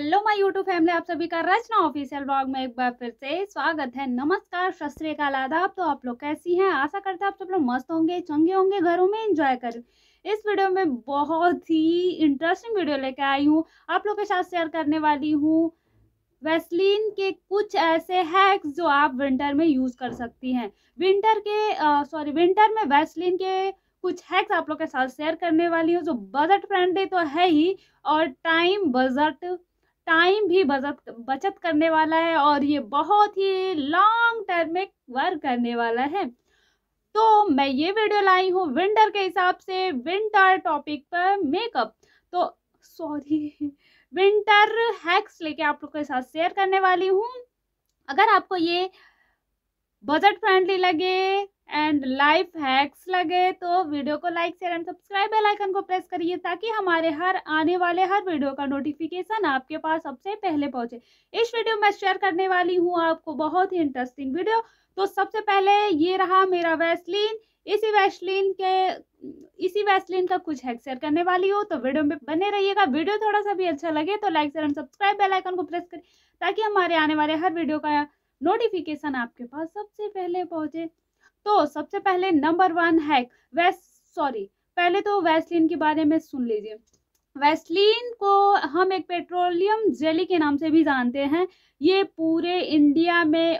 hello my YouTube family आप सभी का रचना ऑफिशियल ब्लॉग में एक बार फिर से स्वागत है नमस्कार शस्त्रे का आदाब तो आप लोग कैसी हैं आशा करते हैं आप सब लोग मस्त होंगे चंगे होंगे घरों में एंजॉय कर इस वीडियो में बहुत ही इंटरेस्टिंग वीडियो लेके आई हूँ आप लोग के साथ शेयर करने वाली हूँ वेस्लिन के कुछ ऐसे हैक्स जो आप विंटर में यूज़ कर सकती हैं विंटर के सॉरी विंटर में वेस्लिन के कुछ हैक्स आप लोग के साथ शेयर करने वाली हूँ जो बजट फ्रेंडली तो है ही और टाइम बजट टाइम भी बचत बचत करने वाला है और ये बहुत ही लॉन्ग टर्म में वर्क करने वाला है तो मैं ये वीडियो लाई हूँ विंटर के हिसाब से विंटर टॉपिक पर मेकअप तो सॉरी विंटर हैक्स लेके आप लोग के साथ शेयर करने वाली हूँ अगर आपको ये बजट फ्रेंडली लगे एंड लाइफ हैक्स लगे तो वीडियो को like share and subscribe bell icon को प्रेस करिए ताकि हमारे हर आने वाले हर वीडियो का नोटिफिकेशन आपके पास सबसे पहले पहुंचे इस वीडियो में शेयर करने वाली हूं आपको बहुत ही इंटरेस्टिंग वीडियो तो सबसे पहले ये रहा मेरा वैसलीन इसी वैसलीन के इसी वैसलीन का कुछ हैक शेयर करने वाली हो तो वीडियो में बने रहिएगा वीडियो थोड़ा सा भी अच्छा लगे तो like share and subscribe bell icon को प्रेस करिए ताकि हमारे आने वाले हर वीडियो का नोटिफिकेशन आपके पास सबसे पहले पहुंचे तो सबसे पहले नंबर वन हैक वेस्ट सॉरी पहले तो वेस्टलिन के बारे में सुन लीजिए वेस्टलिन को हम एक पेट्रोलियम जेली के नाम से भी जानते हैं ये पूरे इंडिया में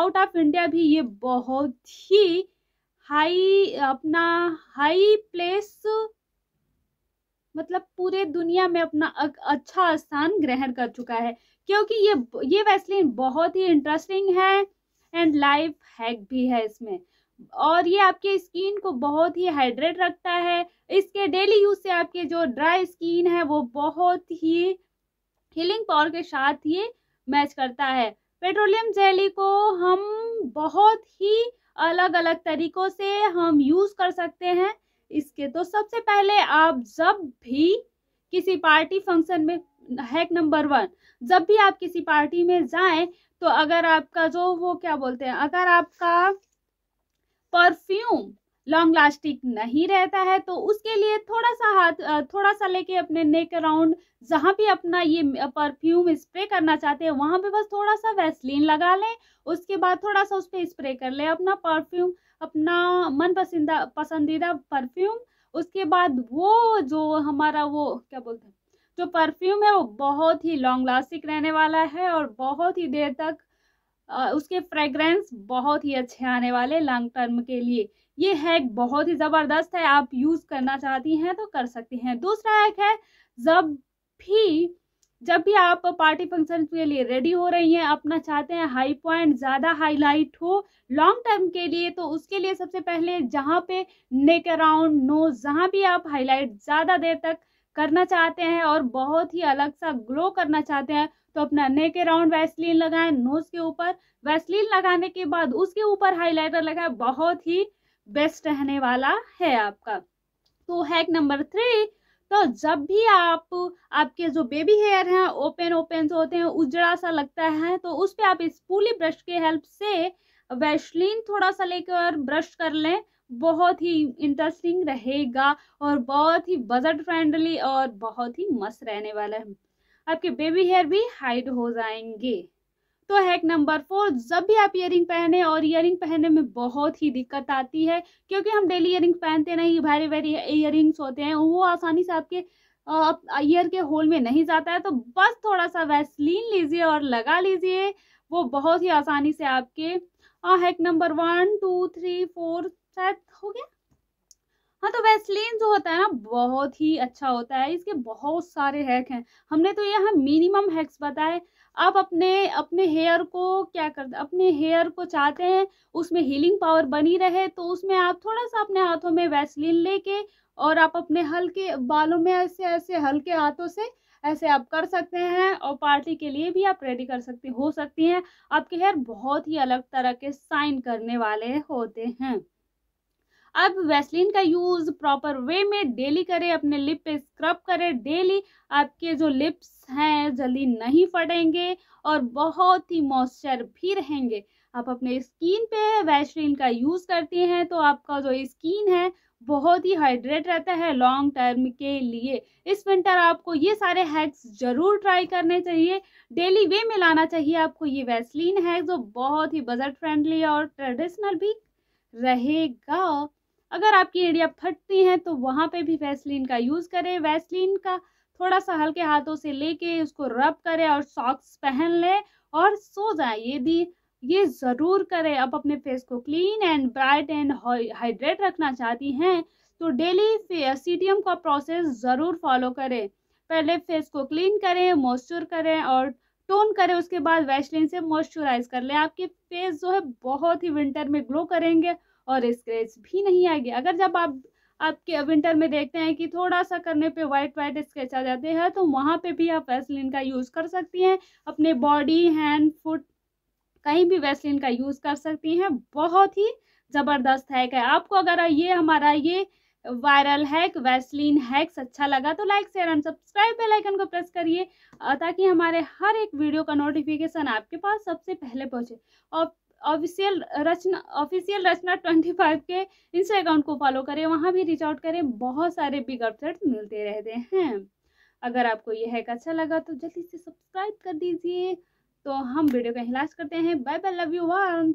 आउट ऑफ इंडिया भी ये बहुत ही हाई अपना हाई प्लेस मतलब पूरे दुनिया में अपना अच्छा स्थान ग्रहण कर चुका है क्योंकि ये ये वैसलिन बहुत ही इंटरेस्टिंग है एंड लाइफ हैक भी है इसमें और ये आपके स्किन को बहुत ही हाइड्रेट रखता है इसके डेली यूज से आपके जो ड्राई स्किन है वो बहुत ही हीलिंग पावर के साथ ये मैच करता है पेट्रोलियम जेली को हम बहुत ही अलग अलग तरीक़ों से हम यूज़ कर सकते हैं इसके तो सबसे पहले आप जब भी किसी पार्टी फंक्शन में हैक नंबर वन जब भी आप किसी पार्टी में जाएं तो अगर आपका जो वो क्या बोलते हैं अगर आपका परफ्यूम लॉन्ग लास्टिक नहीं रहता है तो उसके लिए थोड़ा सा हाथ थोड़ा सा लेके अपने नेक अराउंड जहाँ भी अपना ये परफ्यूम स्प्रे करना चाहते हैं वहाँ पे बस थोड़ा सा वैसलीन लगा लें उसके बाद थोड़ा सा उस पर स्प्रे कर लें अपना परफ्यूम अपना मन पसंदा पसंदीदा परफ्यूम उसके बाद वो जो हमारा वो क्या बोलते हैं जो परफ्यूम है वो बहुत ही लॉन्ग लास्टिक रहने वाला है और बहुत ही देर तक उसके फ्रेग्रेंस बहुत ही अच्छे आने वाले लॉन्ग टर्म के लिए ये हैक बहुत ही ज़बरदस्त है आप यूज़ करना चाहती हैं तो कर सकती हैं दूसरा हैक है जब भी जब भी आप पार्टी फंक्शन के लिए रेडी हो रही हैं अपना चाहते हैं हाई पॉइंट ज़्यादा हाईलाइट हो लॉन्ग टर्म के लिए तो उसके लिए सबसे पहले जहाँ पे नेक अराउंड नो जहाँ भी आप हाईलाइट ज़्यादा देर तक करना चाहते हैं और बहुत ही अलग सा ग्लो करना चाहते हैं तो अपना नेक अराउंड वैसलीन लगाएं नोज के ऊपर वैसलीन लगाने के बाद उसके ऊपर हाईलाइटर लगाएं बहुत ही बेस्ट रहने वाला है आपका तो हैक नंबर थ्री तो जब भी आप आपके जो बेबी हेयर हैं ओपन ओपन होते हैं उजड़ा सा लगता है तो उस पर आप स्पूली ब्रश के हेल्प से वैशलिन थोड़ा सा लेकर ब्रश कर लें बहुत ही इंटरेस्टिंग रहेगा और बहुत ही बजट फ्रेंडली और बहुत ही मस्त रहने वाला है आपके बेबी हेयर भी हाइड हो जाएंगे तो हैक नंबर फोर जब भी आप इयरिंग पहने और इयरिंग पहनने में बहुत ही दिक्कत आती है क्योंकि हम डेली इयरिंग पहनते नहीं भारी भारी ईयरिंग्स होते हैं वो आसानी से आपके ईयर के होल में नहीं जाता है तो बस थोड़ा सा वैसलीन लीजिए और लगा लीजिए वो बहुत ही आसानी से आपके hack number one two three four शायद हो गया वेस्टलेन जो होता है ना बहुत ही अच्छा होता है इसके बहुत सारे हैक हैं हमने तो यहाँ मिनिमम हैक्स बताए आप अपने अपने हेयर को क्या कर अपने हेयर को चाहते हैं उसमें हीलिंग पावर बनी रहे तो उसमें आप थोड़ा सा अपने हाथों में वैसलिन लेके और आप अपने हल्के बालों में ऐसे ऐसे हल्के हाथों से ऐसे आप कर सकते हैं और पार्टी के लिए भी आप रेडी कर सकते हो सकती हैं आपके हेयर बहुत ही अलग तरह के साइन करने वाले होते हैं अब वैसलिन का यूज़ प्रॉपर वे में डेली करें अपने लिप पे स्क्रब करें डेली आपके जो लिप्स हैं जल्दी नहीं फटेंगे और बहुत ही मॉइस्चर भी रहेंगे आप अपने स्किन पे वैसलिन का यूज़ करती हैं तो आपका जो स्किन है बहुत ही हाइड्रेट रहता है लॉन्ग टर्म के लिए इस विंटर आपको ये सारे हैक्स जरूर ट्राई करने चाहिए डेली वे में लाना चाहिए आपको ये वैसलीन है जो बहुत ही बजट फ्रेंडली और ट्रेडिशनल भी रहेगा अगर आपकी एड़ियाँ फटती हैं तो वहाँ पे भी वैसलीन का यूज़ करें वैसलीन का थोड़ा सा हल्के हाथों से लेके उसको रब करें और सॉक्स पहन लें और सो जाए ये भी ये ज़रूर करें आप अपने फेस को clean and bright and hydrate रखना चाहती हैं तो डेली सी का प्रोसेस ज़रूर फॉलो करें पहले फेस को क्लीन करें मॉइस्चर करें और टोन करें उसके बाद वैसलिन से मॉइस्चराइज कर लें आपके फेस जो है बहुत ही विंटर में ग्लो करेंगे और स्क्रैच भी नहीं आएगी अगर जब आप आपके विंटर में देखते हैं कि थोड़ा सा करने पे वाइट वाइट स्क्रेच आ जाते हैं तो वहाँ पे भी आप वैसलिन का यूज़ कर सकती हैं अपने बॉडी हैंड फुट कहीं भी वैसलिन का यूज़ कर सकती हैं बहुत ही ज़बरदस्त हैक है आपको अगर ये हमारा ये वायरल हैक वैसलिन हैक्स अच्छा लगा तो like share and subscribe bell icon को प्रेस करिए ताकि हमारे हर एक वीडियो का नोटिफिकेशन आपके पास सबसे पहले पहुंचे और official Rachna official Rachna twenty five के इंस्टा अकाउंट को फॉलो करें वहाँ भी रीच आउट करें बहुत सारे बिग अपडेट्स मिलते रहते हैं अगर आपको यह हैक अच्छा लगा तो जल्दी से सब्सक्राइब कर दीजिए तो हम वीडियो का हिलास करते हैं bye bye love you one